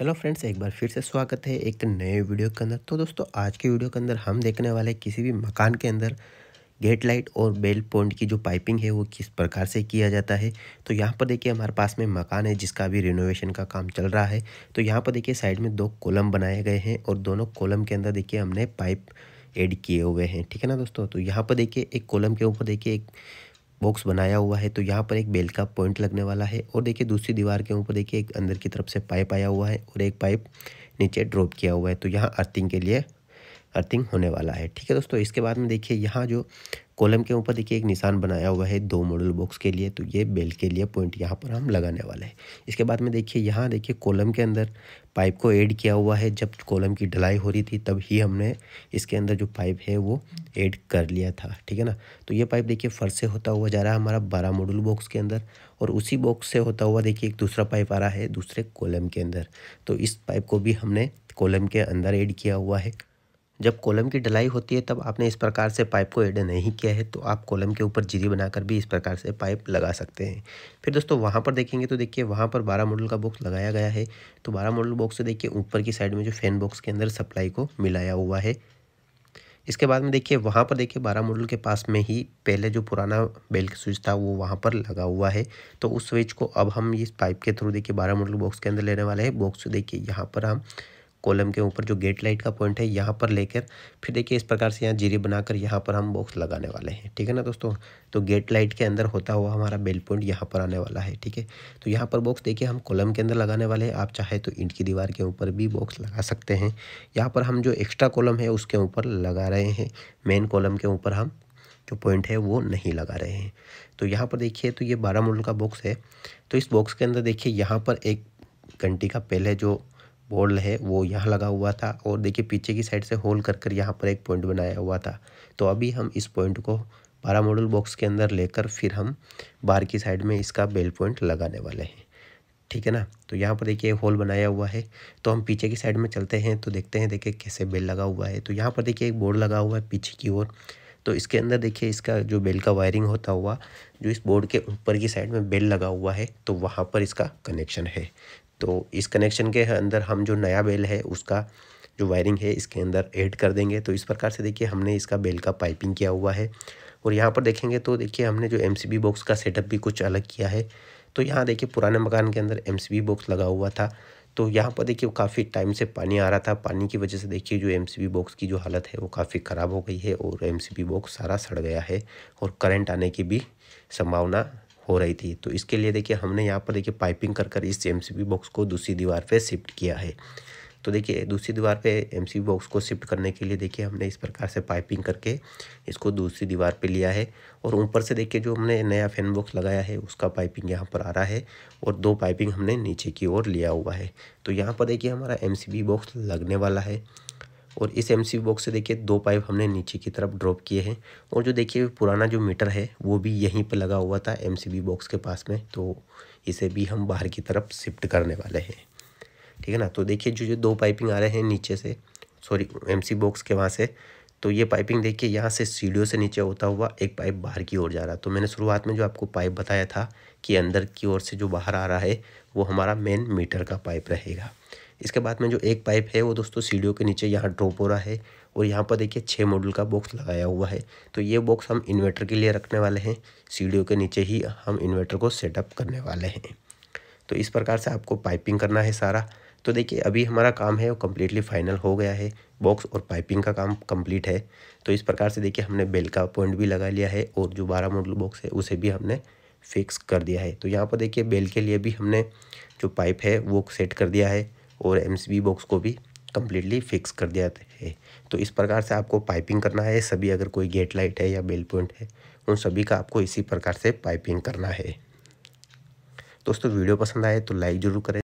hello friends एक बार फिर से स्वागत है एक नए वीडियो के अंदर तो दोस्तों आज के वीडियो के अंदर हम देखने वाले किसी भी मकान के अंदर गेट लाइट और बेल पॉइंट की जो पाइपिंग है वो किस प्रकार से किया जाता है तो यहाँ पर देखिए हमारे पास में मकान है जिसका भी रिनोवेशन का काम चल रहा है तो यहाँ पर देखिए साइड में दो कोलम बनाए गए हैं और दोनों कोलम के अंदर देखिए हमने पाइप एड किए हुए हैं ठीक है ना दोस्तों तो यहाँ पर देखिए एक कोलम के ऊपर देखिए एक बॉक्स बनाया हुआ है तो यहाँ पर एक बेल का पॉइंट लगने वाला है और देखिए दूसरी दीवार के ऊपर देखिए एक अंदर की तरफ से पाइप आया हुआ है और एक पाइप नीचे ड्रॉप किया हुआ है तो यहाँ अर्थिंग के लिए अर्थिंग होने वाला है ठीक है दोस्तों इसके बाद में देखिए यहाँ जो कॉलम के ऊपर देखिए एक निशान बनाया हुआ है दो मॉडल बॉक्स के लिए तो ये बेल के लिए पॉइंट यहाँ पर हम लगाने वाले हैं इसके बाद में देखिए यहाँ देखिए कॉलम के अंदर पाइप को ऐड किया हुआ है जब कॉलम की ढलाई हो रही थी तब ही हमने इसके अंदर जो पाइप है वो ऐड कर लिया था ठीक है ना तो ये पाइप देखिए फर्श से होता हुआ जा रहा है हमारा बारह मॉडल बॉक्स के अंदर और उसी बॉक्स से होता हुआ देखिए एक दूसरा पाइप आ रहा है दूसरे कॉलम के अंदर तो इस पाइप को भी हमने कॉलम के अंदर ऐड किया हुआ है जब कॉलम की ढलाई होती है तब आपने इस प्रकार से पाइप को एड नहीं किया है तो आप कॉलम के ऊपर जीरी बनाकर भी इस प्रकार से पाइप लगा सकते हैं फिर दोस्तों वहाँ पर देखेंगे तो देखिए वहाँ पर बारह मॉडल का बॉक्स लगाया गया है तो बारह मॉडल बॉक्स से देखिए ऊपर की साइड में जो फैन बॉक्स के अंदर सप्लाई को मिलाया हुआ है इसके बाद में देखिए वहाँ पर देखिए बारह मॉडल के पास में ही पहले जो पुराना बेल्ट स्विच था वो वहाँ पर लगा हुआ है तो उस स्विच को अब हम इस पाइप के थ्रू देखिए बारह मॉडल बॉक्स के अंदर लेने वाले हैं बॉक्स देखिए यहाँ पर हम कॉलम के ऊपर जो गेट लाइट का पॉइंट है यहाँ पर लेकर फिर देखिए इस प्रकार से यहाँ जीरी बनाकर यहाँ पर हम बॉक्स लगाने वाले हैं ठीक है ना दोस्तों तो गेट लाइट के अंदर होता हुआ हमारा बेल पॉइंट यहाँ पर आने वाला है ठीक है तो यहाँ पर बॉक्स देखिए हम कॉलम के अंदर लगाने वाले हैं आप चाहे तो ईंट की दीवार के ऊपर भी बॉक्स लगा सकते हैं यहाँ पर हम जो एक्स्ट्रा कॉलम है उसके ऊपर लगा रहे हैं मेन कॉलम के ऊपर हम जो पॉइंट है वो नहीं लगा रहे हैं तो यहाँ पर देखिए तो ये बारह मॉडल का बॉक्स है तो इस बॉक्स के अंदर देखिए यहाँ पर एक घंटी का पहले जो बोर्ड है वो यहाँ लगा हुआ था और देखिए पीछे की साइड से होल कर कर यहाँ पर एक पॉइंट बनाया हुआ था तो अभी हम इस पॉइंट को बारह मॉडल बॉक्स के अंदर लेकर फिर हम बार की साइड में इसका बेल पॉइंट लगाने वाले हैं ठीक है ना तो यहाँ पर देखिए होल बनाया हुआ है तो हम पीछे की साइड में चलते हैं तो देखते हैं देखिए कैसे बेल लगा हुआ है तो यहाँ पर देखिए एक बोर्ड लगा हुआ है पीछे की ओर तो इसके अंदर देखिए इसका जो बेल का वायरिंग होता हुआ जो इस बोर्ड के ऊपर की साइड में बेल लगा हुआ है तो वहाँ पर इसका कनेक्शन है तो इस कनेक्शन के अंदर हम जो नया बेल है उसका जो वायरिंग है इसके अंदर ऐड कर देंगे तो इस प्रकार से देखिए हमने इसका बेल का पाइपिंग किया हुआ है और यहाँ पर देखेंगे तो देखिए हमने जो एम बॉक्स का सेटअप भी कुछ अलग किया है तो यहाँ देखिए पुराने मकान के अंदर एम बॉक्स लगा हुआ था तो यहाँ पर देखिए काफ़ी टाइम से पानी आ रहा था पानी की वजह से देखिए जो एम बॉक्स की जो हालत है वो काफ़ी ख़राब हो गई है और एम बॉक्स सारा सड़ गया है और करंट आने की भी संभावना हो रही थी तो इसके लिए देखिए हमने यहाँ पर देखिए पाइपिंग कर कर इस एम बॉक्स को दूसरी दीवार पर शिफ्ट किया है तो देखिए दूसरी दीवार पे एमसी बॉक्स को शिफ्ट करने के लिए देखिए हमने इस प्रकार से पाइपिंग करके इसको दूसरी दीवार पे लिया है और ऊपर से देखिए जो हमने नया फैन बॉक्स लगाया है उसका पाइपिंग यहाँ पर आ रहा है और दो पाइपिंग हमने नीचे की ओर लिया हुआ है तो यहाँ पर देखिए हमारा एम बॉक्स लगने वाला है और इस एम बॉक्स से देखिए दो पाइप हमने नीचे की तरफ ड्रॉप किए हैं और जो देखिए पुराना जो मीटर है वो भी यहीं पर लगा हुआ था एम बॉक्स के पास में तो इसे भी हम बाहर की तरफ शिफ्ट करने वाले हैं ठीक है ना तो देखिए जो ये दो पाइपिंग आ रहे हैं नीचे से सॉरी एम बॉक्स के वहाँ से तो ये पाइपिंग देखिए यहाँ से सीढ़ियों से नीचे होता हुआ एक पाइप बाहर की ओर जा रहा तो मैंने शुरुआत में जो आपको पाइप बताया था कि अंदर की ओर से जो बाहर आ रहा है वो हमारा मेन मीटर का पाइप रहेगा इसके बाद में जो एक पाइप है वो दोस्तों सीढ़ियों के नीचे यहाँ ड्रॉप हो रहा है और यहाँ पर देखिए छः मॉडल का बॉक्स लगाया हुआ है तो ये बॉक्स हम इन्वर्टर के लिए रखने वाले हैं सीढ़ियों के नीचे ही हम इन्वर्टर को सेटअप करने वाले हैं तो इस प्रकार से आपको पाइपिंग करना है सारा तो देखिए अभी हमारा काम है वो कम्प्लीटली फाइनल हो गया है बॉक्स और पाइपिंग का काम कंप्लीट है तो इस प्रकार से देखिए हमने बेल का पॉइंट भी लगा लिया है और जो बारह मॉडल बॉक्स है उसे भी हमने फिक्स कर दिया है तो यहाँ पर देखिए बेल के लिए भी हमने जो पाइप है वो सेट कर दिया है और एम बॉक्स को भी कम्प्लीटली फिक्स कर दिया है तो इस प्रकार से आपको पाइपिंग करना है सभी अगर कोई गेट लाइट है या बेल पॉइंट है उन सभी का आपको इसी प्रकार से पाइपिंग करना है दोस्तों वीडियो पसंद आए तो लाइक ज़रूर करें